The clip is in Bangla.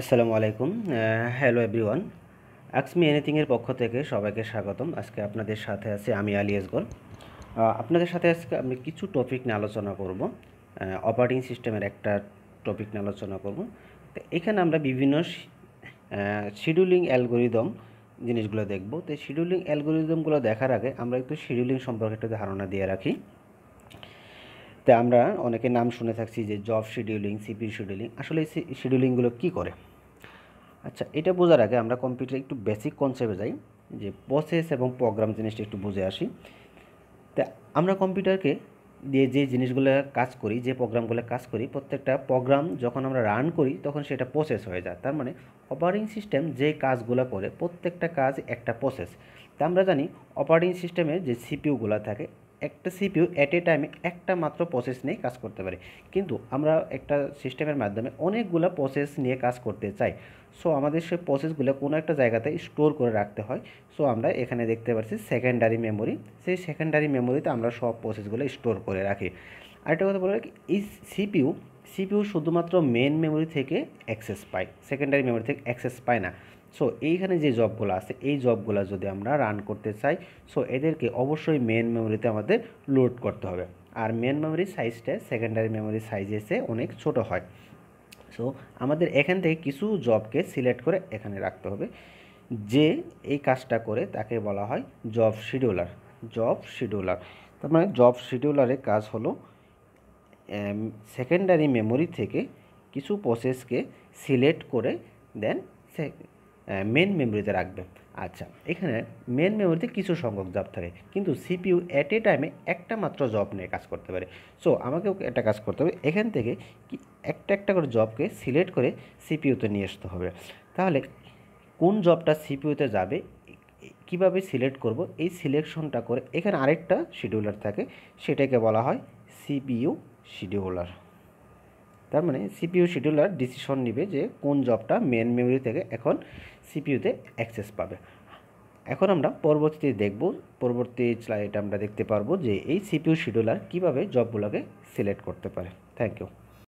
আসসালামু আলাইকুম হ্যালো এভরিওয়ান আক্সমি এনিথিংয়ের পক্ষ থেকে সবাইকে স্বাগতম আজকে আপনাদের সাথে আছে আমি আলী এসগল আপনাদের সাথে আজকে আমি কিছু টপিক নিয়ে আলোচনা করব অপারেটিং সিস্টেমের একটা টপিক নিয়ে আলোচনা করব তো এখানে আমরা বিভিন্ন শিডিউলিং অ্যালগোরিদম জিনিসগুলো দেখব তো শিডিউলিং অ্যালগোরিদমগুলো দেখার আগে আমরা একটু শিডিউলিং সম্পর্কে একটু ধারণা দিয়ে রাখি তা আমরা অনেকে নাম শুনে থাকছি যে জব শিডিউলিং সিপি শিডিউলিং আসলে এই শিডিউলিংগুলো কী করে আচ্ছা এটা বোঝার আগে আমরা কম্পিউটার একটু বেসিক কনসেপ্টে যাই যে প্রসেস এবং প্রোগ্রাম জিনিসটা একটু বুঝে আসি তা আমরা কম্পিউটারকে দিয়ে যে জিনিসগুলো কাজ করি যে প্রোগ্রামগুলো কাজ করি প্রত্যেকটা প্রোগ্রাম যখন আমরা রান করি তখন সেটা প্রসেস হয়ে যায় তার মানে অপারেটিং সিস্টেম যে কাজগুলো করে প্রত্যেকটা কাজ একটা প্রসেস তা আমরা জানি অপারেটিং সিস্টেমে যে সিপিউগুলো থাকে একটা সিপিউ অ্যাট এ টাইমে একটা মাত্র প্রসেস নিয়ে কাজ করতে পারে কিন্তু আমরা একটা সিস্টেমের মাধ্যমে অনেকগুলো প্রসেস নিয়ে কাজ করতে চাই সো আমাদের সেই প্রসেসগুলো কোনো একটা জায়গাতে স্টোর করে রাখতে হয় সো আমরা এখানে দেখতে পাচ্ছি সেকেন্ডারি মেমোরি সেই সেকেন্ডারি মেমোরিতে আমরা সব প্রসেসগুলো স্টোর করে রাখি আরেকটা কথা বলে এই সিপিউ সিপিউ শুধুমাত্র মেন মেমোরি থেকে অ্যাক্সেস পায় সেকেন্ডারি মেমোরি থেকে অ্যাক্সেস পায় না সো এইখানে যে জবগুলো আছে এই জবগুলো যদি আমরা রান করতে চাই সো এদেরকে অবশ্যই মেন মেমোরিতে আমাদের লোড করতে হবে আর মেন মেমোরির সাইজটা সেকেন্ডারি মেমোরি সাইজে এসে অনেক ছোট হয় সো আমাদের এখান থেকে কিছু জবকে সিলেক্ট করে এখানে রাখতে হবে যে এই কাজটা করে তাকে বলা হয় জব শিডিউলার জব শিডিউলার তার মানে জব শিডিউলারের কাজ হলো সেকেন্ডারি মেমোরি থেকে কিছু প্রসেসকে সিলেক্ট করে দেন মেন মেমোরিতে রাখবে আচ্ছা এখানে মেন মেমোরিতে কিছু সংখ্যক জব থাকে কিন্তু সিপিইউ অ্যাট এ টাইমে একটা মাত্র জব নিয়ে কাজ করতে পারে সো আমাকেও একটা কাজ করতে হবে এখান থেকে কি একটা একটা করে জবকে সিলেক্ট করে সিপিইউতে নিয়ে আসতে হবে তাহলে কোন জবটা সিপিইউতে যাবে কিভাবে সিলেক্ট করব এই সিলেকশনটা করে এখানে আরেকটা শিডিউলার থাকে সেটাকে বলা হয় সিপিইউ শিডিউলার তার মানে সিপিউ শিডিউলার ডিসিশন নেবে যে কোন জবটা মেন মেমোরি থেকে এখন সিপিইউতে অ্যাক্সেস পাবে এখন আমরা পরবর্তীতে দেখব পরবর্তী স্লাইড আমরা দেখতে পারবো যে এই সিপিউ শিডিউলার কীভাবে জবগুলোকে সিলেক্ট করতে পারে থ্যাংক ইউ